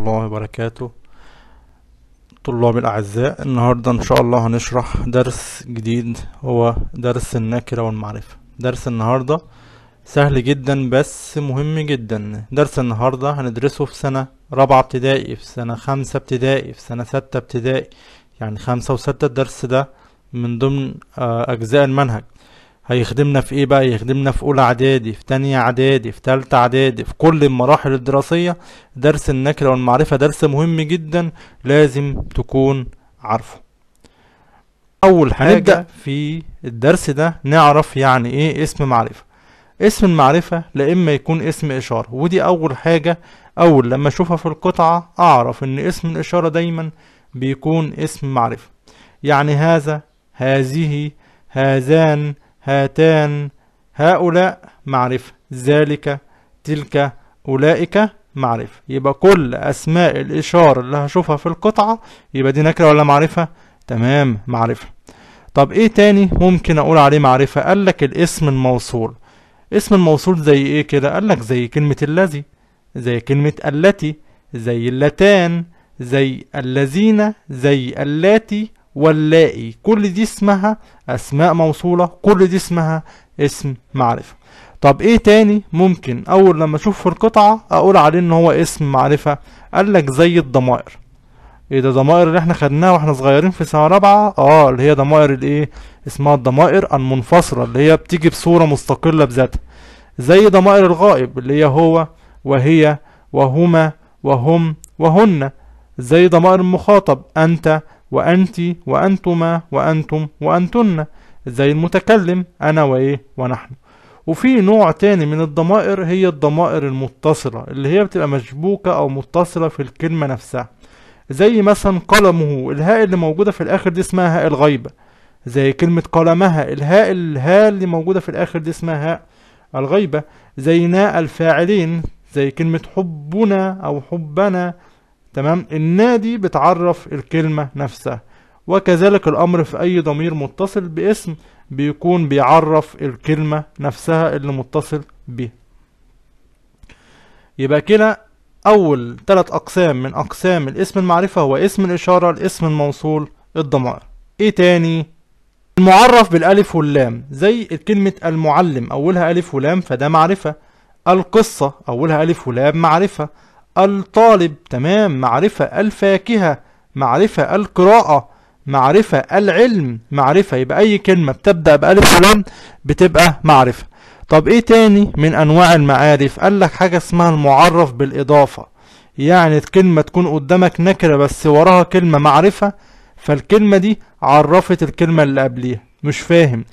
الله وبركاته طلاب الأعزاء النهاردة إن شاء الله هنشرح درس جديد هو درس النكرة والمعرفة درس النهاردة سهل جدا بس مهم جدا درس النهاردة هندرسه في سنة رابعة ابتدائي في سنة خمسة ابتدائي في سنة ستة ابتدائي يعني خمسة وستة الدرس ده من ضمن آه، أجزاء المنهج هيخدمنا في ايه بقى يخدمنا في اولى اعدادي في تانية اعدادي في تالتة اعدادي في كل المراحل الدراسية درس النكرة والمعرفة درس مهم جدا لازم تكون عارفه اول حاجة هنبدأ في الدرس ده نعرف يعني ايه اسم معرفة اسم المعرفة لا اما يكون اسم اشارة ودي اول حاجة اول لما اشوفها في القطعة اعرف ان اسم الاشارة دايما بيكون اسم معرفة يعني هذا هذه هذان هاتان هؤلاء معرفة ذلك تلك أولئك معرفة يبقى كل أسماء الإشارة اللي هشوفها في القطعة يبقى دي نكرة ولا معرفة تمام معرفة طب إيه تاني ممكن أقول عليه معرفة قال لك الاسم الموصول اسم الموصول زي إيه كده قال لك زي كلمة الذي زي كلمة التي زي اللتان زي الذين زي اللاتي واللائي كل دي اسمها اسماء موصولة كل دي اسمها اسم معرفة طب ايه تاني ممكن اول لما اشوف في القطعة اقول عليه ان هو اسم معرفة قال لك زي الضمائر ايه ده ضمائر اللي احنا خدناها واحنا صغيرين في سنة رابعة اه اللي هي ضمائر الايه اسمها الضمائر المنفصلة اللي هي بتيجي بصورة مستقلة بذاتها زي ضمائر الغائب اللي هي هو وهي وهما وهم وهن زي ضمائر المخاطب انت وأنت وأنتما وأنتم وأنتن زي المتكلم أنا وإيه ونحن وفي نوع تاني من الضمائر هي الضمائر المتصلة اللي هي بتبقى مشبوكة أو متصلة في الكلمة نفسها زي مثلا قلمه الهاء اللي موجودة في الآخر دي اسمها هاء الغيبة زي كلمة قلمها الهاء الهاء اللي موجودة في الآخر دي اسمها هاء الغيبة زي ناء الفاعلين زي كلمة حبنا أو حبنا تمام النادي بتعرف الكلمة نفسها وكذلك الأمر في أي ضمير متصل باسم بيكون بيعرف الكلمة نفسها اللي متصل بيها يبقى كده أول ثلاث أقسام من أقسام الاسم المعرفة هو اسم الإشارة الاسم الموصول الضمائر إيه تاني؟ المعرف بالألف واللام زي كلمة المعلم أولها ألف ولام فده معرفة القصة أولها ألف ولام معرفة الطالب تمام معرفة الفاكهة معرفة القراءة معرفة العلم معرفة يبقى أي كلمة بتبدأ بألف لام بتبقى معرفة طب إيه تاني من أنواع المعارف قال لك حاجة اسمها المعرف بالإضافة يعني الكلمة تكون قدامك نكرة بس وراها كلمة معرفة فالكلمة دي عرفت الكلمة اللي قبليها مش فاهم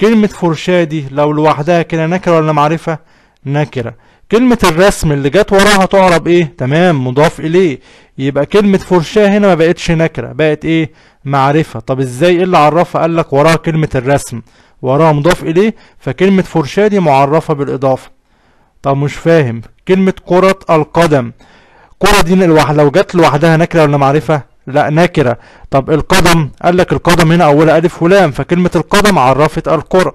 كلمة فرشاة دي لو لوحدها كده نكرة ولا معرفة نكرة كلمة الرسم اللي جت وراها تعرب ايه تمام مضاف اليه يبقى كلمة فرشاة هنا ما بقتش نكرة بقت ايه معرفة طب ازاي ايه اللي عرفها قال لك وراها كلمة الرسم وراها مضاف اليه فكلمة فرشاة دي معرفة بالاضافة طب مش فاهم كلمة كرة القدم كرة دي لو جت لوحدها نكرة ولا معرفة لا نكرة طب القدم قال لك القدم هنا أولها ألف ولام فكلمة القدم عرفت الكرة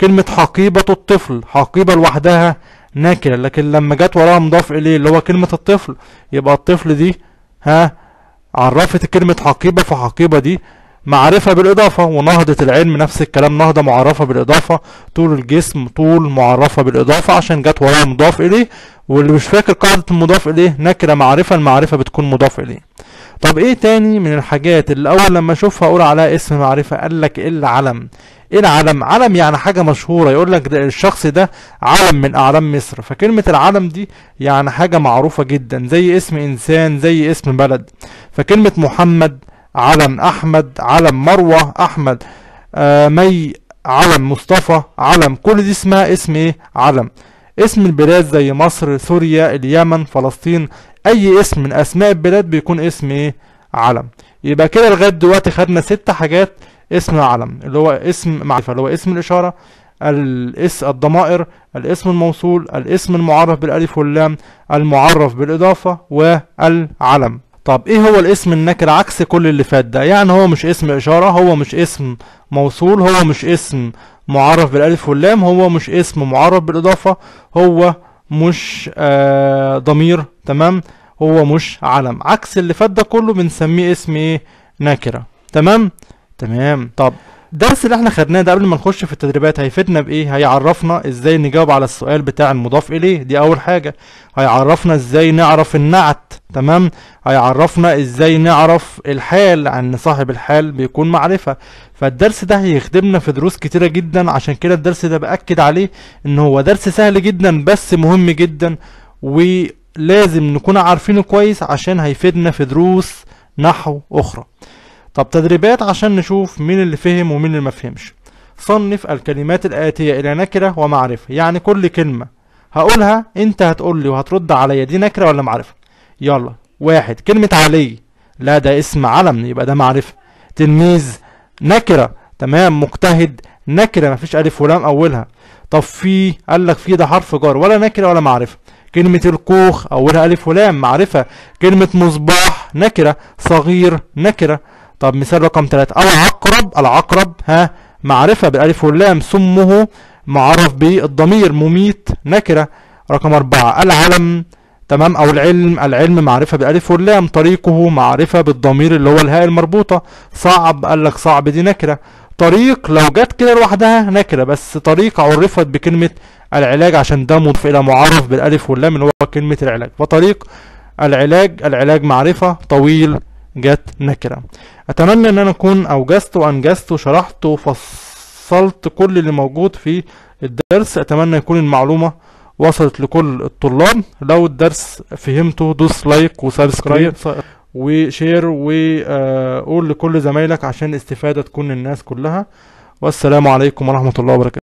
كلمة حقيبة الطفل حقيبة لوحدها نكره لكن لما جت وراها مضاف اليه اللي هو كلمه الطفل يبقى الطفل دي ها عرفت كلمه حقيبه فحقيبه دي معرفة بالإضافة ونهضة العلم نفس الكلام نهضة معرفة بالإضافة طول الجسم طول معرفة بالإضافة عشان جت وراها مضاف إليه واللي مش فاكر قاعدة المضاف إليه نكرة معرفة المعرفة بتكون مضاف إليه طب إيه تاني من الحاجات اللي أول لما أشوفها أقول عليها اسم معرفة قال لك إيه العلم ايه العلم علم يعني حاجه مشهوره يقول لك ده الشخص ده علم من اعلام مصر فكلمه العلم دي يعني حاجه معروفه جدا زي اسم انسان زي اسم بلد فكلمه محمد علم احمد علم مروه احمد آه مي علم مصطفى علم كل دي اسمها اسم ايه علم اسم البلاد زي مصر سوريا اليمن فلسطين اي اسم من اسماء البلاد بيكون اسم ايه علم يبقى كده لغايه دلوقتي خدنا ست حاجات اسم العلم اللي هو اسم معرفة اللي هو اسم الإشارة الاس الضمائر الاسم الموصول الاسم المعرف بالالف واللام المعرف بالاضافه والعلم طب ايه هو الاسم النكر عكس كل اللي فات ده يعني هو مش اسم اشاره هو مش اسم موصول هو مش اسم معرف بالالف واللام هو مش اسم معرف بالاضافه هو مش آه ضمير تمام هو مش علم عكس اللي فات ده كله بنسميه اسم ايه نكره تمام تمام طب الدرس اللي احنا خدناه ده قبل ما نخش في التدريبات هيفيدنا بايه هيعرفنا ازاي نجاوب على السؤال بتاع المضاف اليه دي اول حاجه هيعرفنا ازاي نعرف النعت تمام هيعرفنا ازاي نعرف الحال عن صاحب الحال بيكون معرفه فالدرس ده هيخدمنا في دروس كتيره جدا عشان كده الدرس ده باكد عليه ان هو درس سهل جدا بس مهم جدا ولازم نكون عارفينه كويس عشان هيفيدنا في دروس نحو اخرى طب تدريبات عشان نشوف مين اللي فهم ومين اللي مفهمش صنف الكلمات الآتية إلى نكرة ومعرفة يعني كل كلمة هقولها أنت هتقولي وهترد عليا دي نكرة ولا معرفة يلا واحد كلمة علي لا ده اسم علم يبقى ده معرفة تلميذ نكرة تمام مجتهد نكرة مفيش ألف ولام أولها طب في قال لك في ده حرف جر ولا نكرة ولا معرفة كلمة الكوخ أولها ألف ولام معرفة كلمة مصباح نكرة صغير نكرة طب مثال رقم ثلاثة العقرب العقرب ها معرفة بالألف واللام سمه معرف بالضمير مميت نكرة رقم أربعة العلم تمام أو العلم العلم معرفة بالألف واللام طريقه معرفة بالضمير اللي هو الهاء المربوطة صعب قال لك صعب دي نكرة طريق لو جت كده لوحدها نكرة بس طريق عرفت بكلمة العلاج عشان ده مضاف إلى معرف بالألف واللام اللي هو كلمة العلاج فطريق العلاج العلاج معرفة طويل جت نكرة أتمنى أن أنا أكون أوجزت وأنجزت وشرحت وفصلت كل اللي موجود في الدرس أتمنى يكون المعلومة وصلت لكل الطلاب لو الدرس فهمته دوس لايك وسبسكرايب وشير وقول آه، لكل زمايلك عشان الاستفادة تكون للناس كلها والسلام عليكم ورحمة الله وبركاته